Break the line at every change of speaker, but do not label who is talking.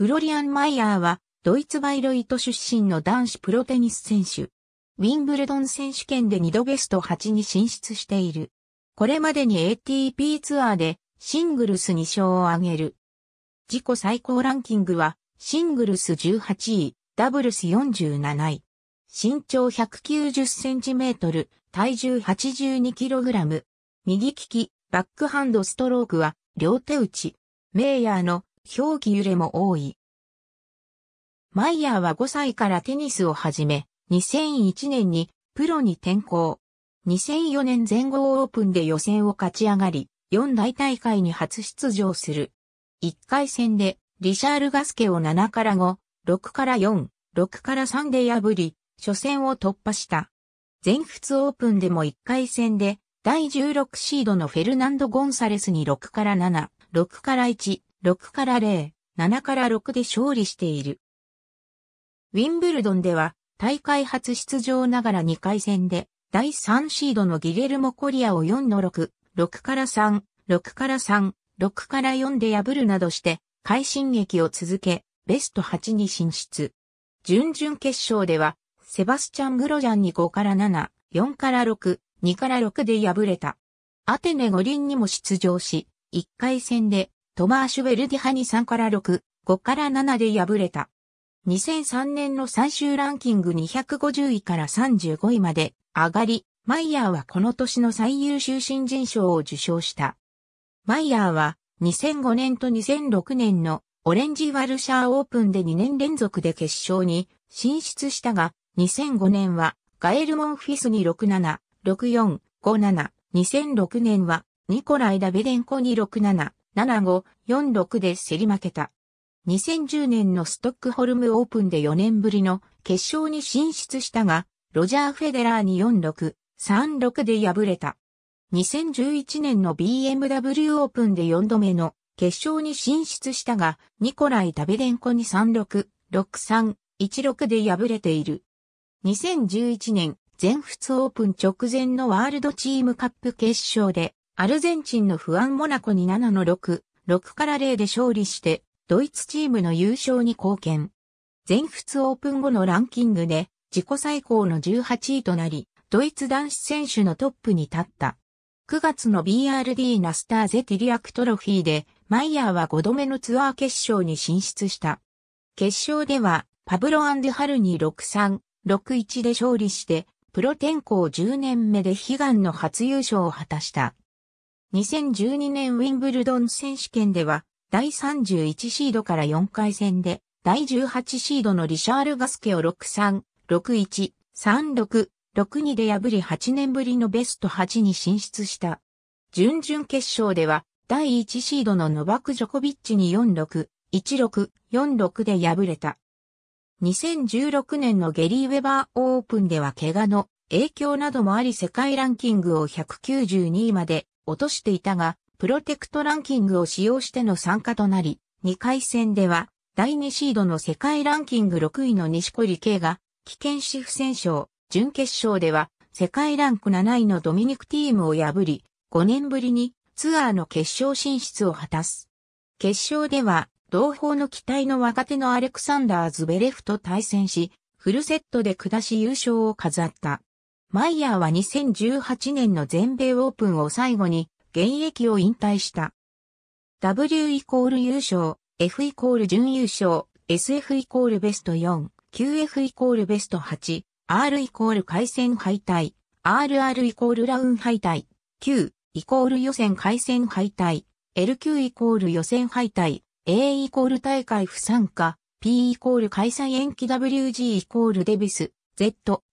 フロリアン・マイヤーは、ドイツ・バイロイト出身の男子プロテニス選手。ウィンブルドン選手権で2度ベスト8に進出している。これまでに ATP ツアーでシングルス2勝を挙げる。自己最高ランキングはシングルス18位、ダブルス47位。身長190センチメートル、体重82キログラム。右利き、バックハンドストロークは両手打ち。メイヤーの表記揺れも多い。マイヤーは5歳からテニスを始め、2001年にプロに転向。2004年全豪オープンで予選を勝ち上がり、4大大会に初出場する。1回戦で、リシャール・ガスケを7から5、6から4、6から3で破り、初戦を突破した。全仏オープンでも1回戦で、第16シードのフェルナンド・ゴンサレスに6から7、6から1、6から0、7から6で勝利している。ウィンブルドンでは大会初出場ながら2回戦で第3シードのギレルモ・コリアを4の6、6から3、6から3、6から4で破るなどして快進撃を続けベスト8に進出。準々決勝ではセバスチャン・グロジャンに5から7、4から6、2から6で敗れた。アテネ五輪にも出場し、1回戦でトマーシュ・ベルディハに3から6、5から7で敗れた。2003年の最終ランキング250位から35位まで上がり、マイヤーはこの年の最優秀新人賞を受賞した。マイヤーは2005年と2006年のオレンジワルシャーオープンで2年連続で決勝に進出したが、2005年はガエル・モンフィスに67、64、57、2006年はニコライ・ダベデンコに67、7-5-4-6で競り負けた。2010年のストックホルムオープンで4年ぶりの決勝に進出したが、ロジャー・フェデラーに4-6、3-6で敗れた。2011年の BMW オープンで4度目の決勝に進出したが、ニコライ・ダベデンコに36、63、16で敗れている。2011年全仏オープン直前のワールドチームカップ決勝でアルゼンチンのフアン・モナコに7の6、6から0で勝利して、ドイツチームの優勝に貢献。全仏オープン後のランキングで、自己最高の18位となり、ドイツ男子選手のトップに立った。9月の BRD ナスターゼティリアクトロフィーで、マイヤーは5度目のツアー決勝に進出した。決勝では、パブロアンデ・ハルに6-3、6-1で勝利して、プロ転向10年目で悲願の初優勝を果たした。2012年ウィンブルドン選手権では、第31シードから4回戦で、第18シードのリシャール・ガスケを6-3、6-1、3-6、6-2で破り8年ぶりのベスト8に進出した。準々決勝では、第1シードのノバク・ジョコビッチに4-6、1-6、4-6で敗れた。2016年のゲリー・ウェバーオープンでは怪我の影響などもあり世界ランキングを192位まで落としていたが、プロテクトランキングを使用しての参加となり、2回戦では、第2シードの世界ランキング6位の西堀圭が、危険死不戦勝、準決勝では、世界ランク7位のドミニクティームを破り、5年ぶりにツアーの決勝進出を果たす。決勝では、同胞の期待の若手のアレクサンダー・ズベレフと対戦し、フルセットで下し優勝を飾った。マイヤーは2018年の全米オープンを最後に現役を引退した。W イコール優勝、F イコール準優勝、SF イコールベスト4、QF イコールベスト8、R イコール回戦敗退、RR イコールラウン敗退、Q イコール予選回戦敗退、LQ イコール予選敗退、A イコール大会不参加、P イコール開催延期 WG イコールデビス、Z